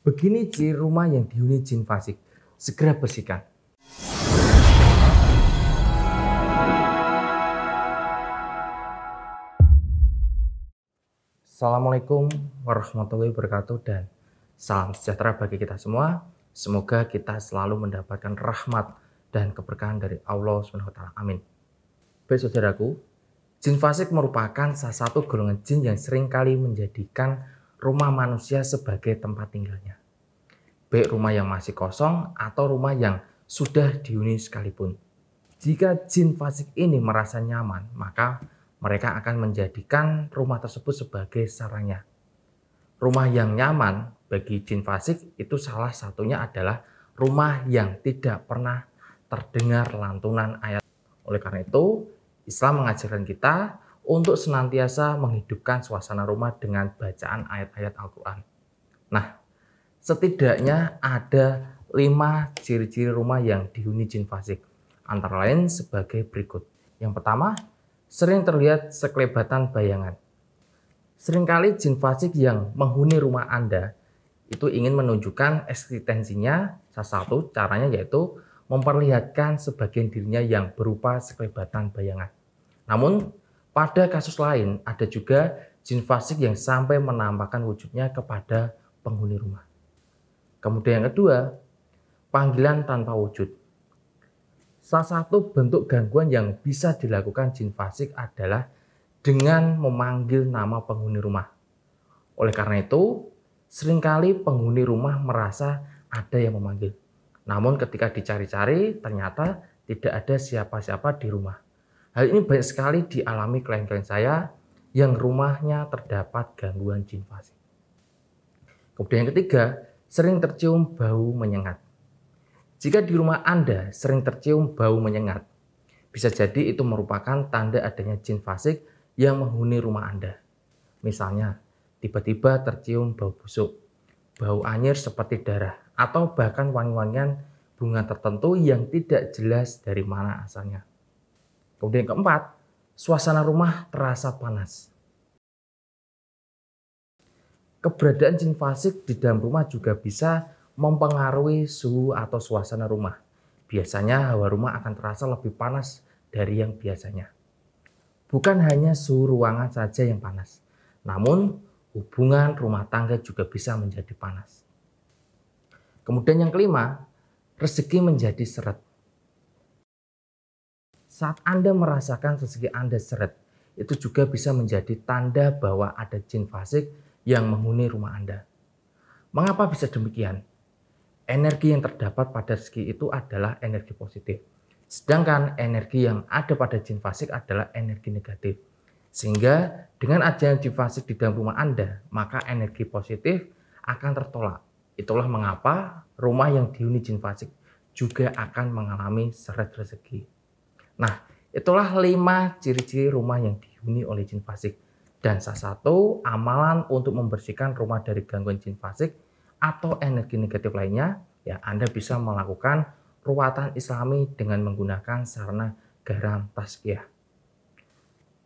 Begini ciri rumah yang dihuni jin fasik. Segera bersihkan. Assalamualaikum warahmatullahi wabarakatuh dan salam sejahtera bagi kita semua. Semoga kita selalu mendapatkan rahmat dan keberkahan dari Allah SWT. Amin. Baik saudaraku, jin fasik merupakan salah satu golongan jin yang seringkali menjadikan rumah manusia sebagai tempat tinggalnya. Baik rumah yang masih kosong atau rumah yang sudah dihuni sekalipun. Jika jin fasik ini merasa nyaman, maka mereka akan menjadikan rumah tersebut sebagai sarangnya. Rumah yang nyaman bagi jin fasik itu salah satunya adalah rumah yang tidak pernah terdengar lantunan ayat. Oleh karena itu, Islam mengajarkan kita untuk senantiasa menghidupkan suasana rumah dengan bacaan ayat-ayat Al-Quran. Nah, setidaknya ada lima ciri-ciri rumah yang dihuni jin fasik. Antara lain sebagai berikut. Yang pertama, sering terlihat sekelebatan bayangan. Seringkali jin fasik yang menghuni rumah Anda itu ingin menunjukkan eksistensinya salah satu caranya yaitu memperlihatkan sebagian dirinya yang berupa sekelebatan bayangan. Namun pada kasus lain, ada juga jin fasik yang sampai menampakkan wujudnya kepada penghuni rumah. Kemudian yang kedua, panggilan tanpa wujud. Salah satu bentuk gangguan yang bisa dilakukan jin fasik adalah dengan memanggil nama penghuni rumah. Oleh karena itu, seringkali penghuni rumah merasa ada yang memanggil. Namun ketika dicari-cari, ternyata tidak ada siapa-siapa di rumah. Hal ini banyak sekali dialami klien-klien saya yang rumahnya terdapat gangguan jin fasik. Kemudian yang ketiga, sering tercium bau menyengat. Jika di rumah Anda sering tercium bau menyengat, bisa jadi itu merupakan tanda adanya jin fasik yang menghuni rumah Anda. Misalnya, tiba-tiba tercium bau busuk, bau anyir seperti darah, atau bahkan wangi-wangian bunga tertentu yang tidak jelas dari mana asalnya. Kemudian yang keempat, suasana rumah terasa panas. Keberadaan jin fasik di dalam rumah juga bisa mempengaruhi suhu atau suasana rumah. Biasanya hawa rumah akan terasa lebih panas dari yang biasanya. Bukan hanya suhu ruangan saja yang panas, namun hubungan rumah tangga juga bisa menjadi panas. Kemudian yang kelima, rezeki menjadi seret. Saat Anda merasakan rezeki Anda seret, itu juga bisa menjadi tanda bahwa ada jin fasik yang menghuni rumah Anda. Mengapa bisa demikian? Energi yang terdapat pada rezeki itu adalah energi positif. Sedangkan energi yang ada pada jin fasik adalah energi negatif. Sehingga dengan adanya jin fasik di dalam rumah Anda, maka energi positif akan tertolak. Itulah mengapa rumah yang dihuni jin fasik juga akan mengalami seret rezeki. Nah, itulah lima ciri-ciri rumah yang dihuni oleh jin fasik. Dan salah satu amalan untuk membersihkan rumah dari gangguan jin fasik atau energi negatif lainnya, ya Anda bisa melakukan ruatan islami dengan menggunakan sarana garam tazkiyah.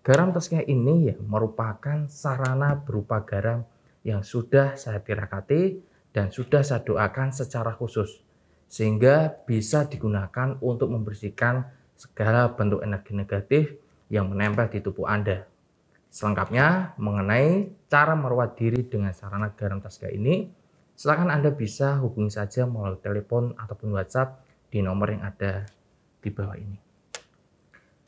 Garam tazkiyah ini ya merupakan sarana berupa garam yang sudah saya tirakati dan sudah saya doakan secara khusus sehingga bisa digunakan untuk membersihkan segala bentuk energi negatif yang menempel di tubuh Anda. Selengkapnya mengenai cara merawat diri dengan sarana garam Tasga ini, silakan Anda bisa hubungi saja melalui telepon ataupun WhatsApp di nomor yang ada di bawah ini.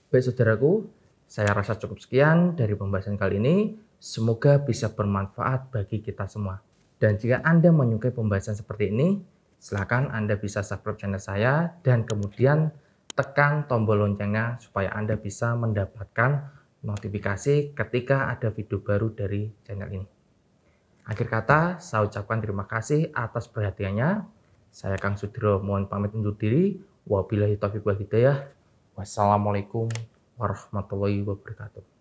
Baik saudaraku, saya rasa cukup sekian dari pembahasan kali ini. Semoga bisa bermanfaat bagi kita semua. Dan jika Anda menyukai pembahasan seperti ini, silakan Anda bisa subscribe channel saya dan kemudian tekan tombol loncengnya supaya Anda bisa mendapatkan notifikasi ketika ada video baru dari channel ini. Akhir kata, saya ucapkan terima kasih atas perhatiannya. Saya Kang Sudiro mohon pamit undur diri. Wabillahi taufiq wal hidayah. Wassalamualaikum warahmatullahi wabarakatuh.